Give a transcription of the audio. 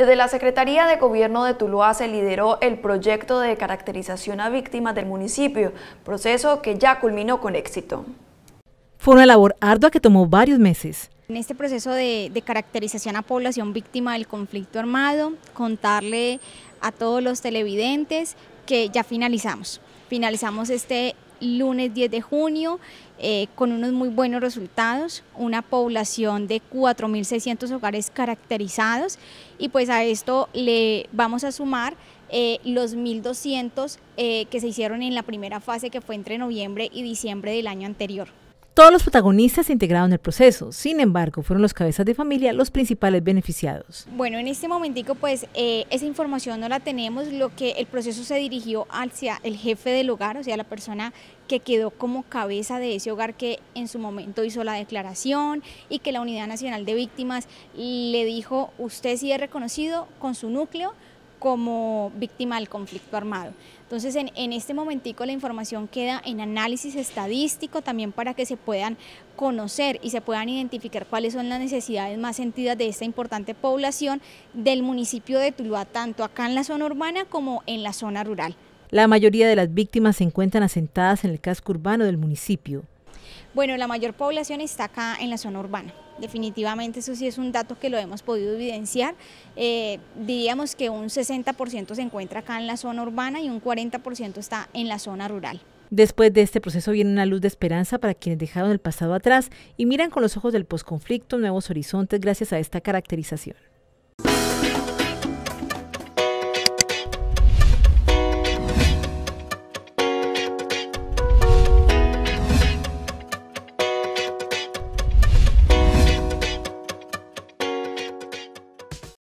Desde la Secretaría de Gobierno de Tuluá se lideró el proyecto de caracterización a víctimas del municipio, proceso que ya culminó con éxito. Fue una labor ardua que tomó varios meses. En este proceso de, de, caracterización a población víctima del conflicto armado, contarle a todos los televidentes que ya finalizamos. Finalizamos este lunes 10 de junio eh, con unos muy buenos resultados, una población de 4.600 hogares caracterizados y pues a esto le vamos a sumar eh, los 1.200 eh, que se hicieron en la primera fase que fue entre noviembre y diciembre del año anterior. Todos los protagonistas se integraron en el proceso, sin embargo, fueron los cabezas de familia los principales beneficiados. Bueno, en este momentico pues eh, esa información no la tenemos, lo que el proceso se dirigió hacia el jefe del hogar, o sea, la persona que quedó como cabeza de ese hogar que en su momento hizo la declaración y que la Unidad Nacional de Víctimas le dijo, usted sí es reconocido con su núcleo, como víctima del conflicto armado. Entonces, en, este momentico la información queda en análisis estadístico también para que se puedan conocer y se puedan identificar cuáles son las necesidades más sentidas de esta importante población del municipio de Tuluá, tanto acá en la zona urbana como en la zona rural. La mayoría de las víctimas se encuentran asentadas en el casco urbano del municipio. Bueno, la mayor población está acá en la zona urbana. Definitivamente eso sí es un dato que lo hemos podido evidenciar. Eh, diríamos que un 60% se encuentra acá en la zona urbana y un 40% está en la zona rural. Después de este proceso viene una luz de esperanza para quienes dejaron el pasado atrás y miran con los ojos del posconflicto nuevos horizontes gracias a esta caracterización.